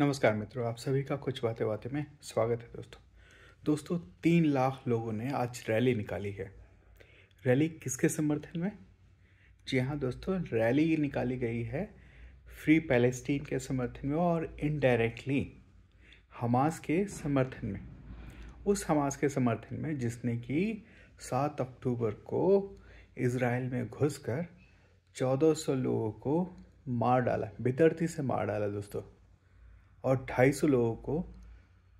नमस्कार मित्रों आप सभी का कुछ बातें बातें में स्वागत है दोस्तों दोस्तों तीन लाख लोगों ने आज रैली निकाली है रैली किसके समर्थन में जी हाँ दोस्तों रैली निकाली गई है फ्री पैलेस्टीन के समर्थन में और इनडायरेक्टली हमास के समर्थन में उस हमास के समर्थन में जिसने कि सात अक्टूबर को इसराइल में घुसकर 1400 लोगों को मार डाला बेदर्दी से मार डाला दोस्तों और 250 लोगों को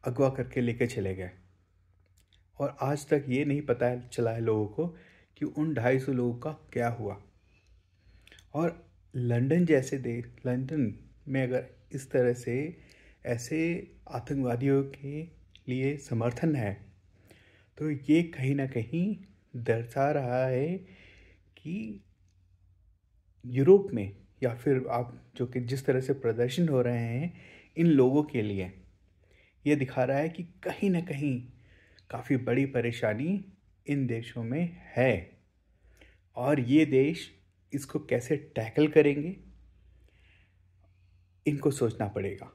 अगवा करके लेके चले गए और आज तक ये नहीं पता चला है लोगों को कि उन 250 लोगों का क्या हुआ और लंदन जैसे देश लंदन में अगर इस तरह से ऐसे आतंकवादियों के लिए समर्थन है तो ये कहीं ना कहीं दर्शा रहा है कि यूरोप में या फिर आप जो कि जिस तरह से प्रदर्शन हो रहे हैं इन लोगों के लिए ये दिखा रहा है कि कहीं ना कहीं काफ़ी बड़ी परेशानी इन देशों में है और ये देश इसको कैसे टैकल करेंगे इनको सोचना पड़ेगा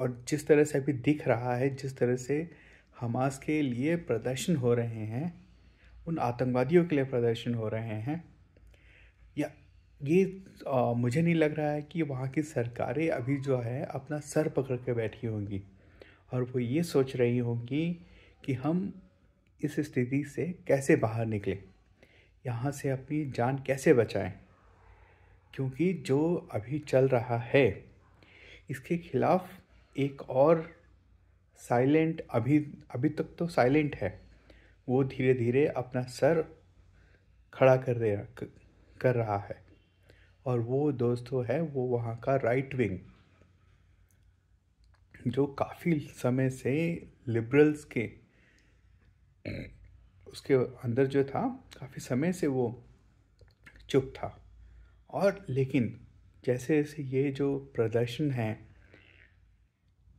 और जिस तरह से अभी दिख रहा है जिस तरह से हमास के लिए प्रदर्शन हो रहे हैं उन आतंकवादियों के लिए प्रदर्शन हो रहे हैं ये आ, मुझे नहीं लग रहा है कि वहाँ की सरकारें अभी जो है अपना सर पकड़ के बैठी होंगी और वो ये सोच रही होंगी कि हम इस स्थिति से कैसे बाहर निकले यहाँ से अपनी जान कैसे बचाएं क्योंकि जो अभी चल रहा है इसके खिलाफ एक और साइलेंट अभी अभी तक तो साइलेंट है वो धीरे धीरे अपना सर खड़ा कर रहा कर रहा है और वो दोस्तों है वो वहाँ का राइट विंग जो काफ़ी समय से लिबरल्स के उसके अंदर जो था काफ़ी समय से वो चुप था और लेकिन जैसे जैसे ये जो प्रदर्शन हैं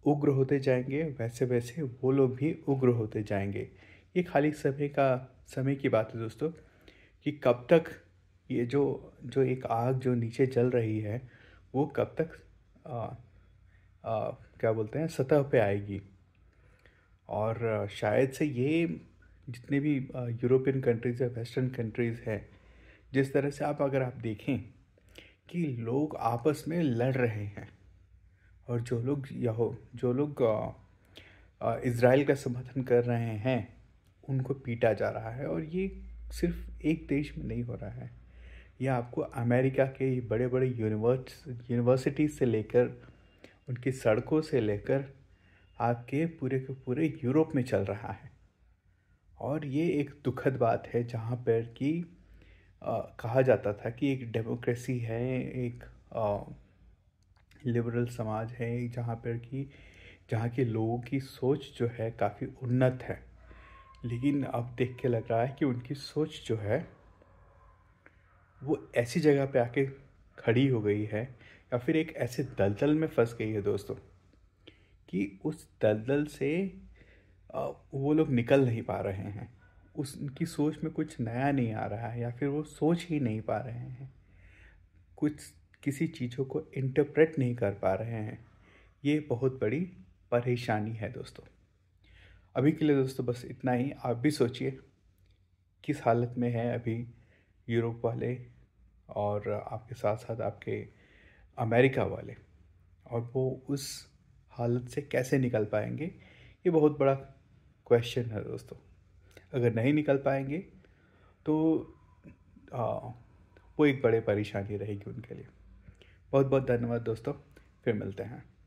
उग्र होते जाएंगे वैसे वैसे वो लोग भी उग्र होते जाएंगे ये खाली समय का समय की बात है दोस्तों कि कब तक ये जो जो एक आग जो नीचे जल रही है वो कब तक आ, आ, क्या बोलते हैं सतह पे आएगी और शायद से ये जितने भी यूरोपियन कंट्रीज़ या वेस्टर्न कंट्रीज़ हैं जिस तरह से आप अगर आप देखें कि लोग आपस में लड़ रहे हैं और जो लोग यहो जो लोग इसराइल का समर्थन कर रहे हैं उनको पीटा जा रहा है और ये सिर्फ एक देश में नहीं हो रहा है ये आपको अमेरिका के बड़े बड़े यूनिवर्स यूनिवर्सिटी से लेकर उनकी सड़कों से लेकर आपके पूरे के पूरे यूरोप में चल रहा है और ये एक दुखद बात है जहाँ पर कि कहा जाता था कि एक डेमोक्रेसी है एक आ, लिबरल समाज है जहाँ पर कि जहाँ के लोगों की सोच जो है काफ़ी उन्नत है लेकिन अब देख के लग रहा है कि उनकी सोच जो है वो ऐसी जगह पे आके खड़ी हो गई है या फिर एक ऐसे दलदल में फंस गई है दोस्तों कि उस दलदल से वो लोग निकल नहीं पा रहे हैं उसकी सोच में कुछ नया नहीं आ रहा है या फिर वो सोच ही नहीं पा रहे हैं कुछ किसी चीज़ों को इंटरप्रेट नहीं कर पा रहे हैं ये बहुत बड़ी परेशानी है दोस्तों अभी के लिए दोस्तों बस इतना ही आप भी सोचिए किस हालत में है अभी यूरोप वाले और आपके साथ साथ आपके अमेरिका वाले और वो उस हालत से कैसे निकल पाएंगे ये बहुत बड़ा क्वेश्चन है दोस्तों अगर नहीं निकल पाएंगे तो आ, वो एक बड़े परेशानी रहेगी उनके लिए बहुत बहुत धन्यवाद दोस्तों फिर मिलते हैं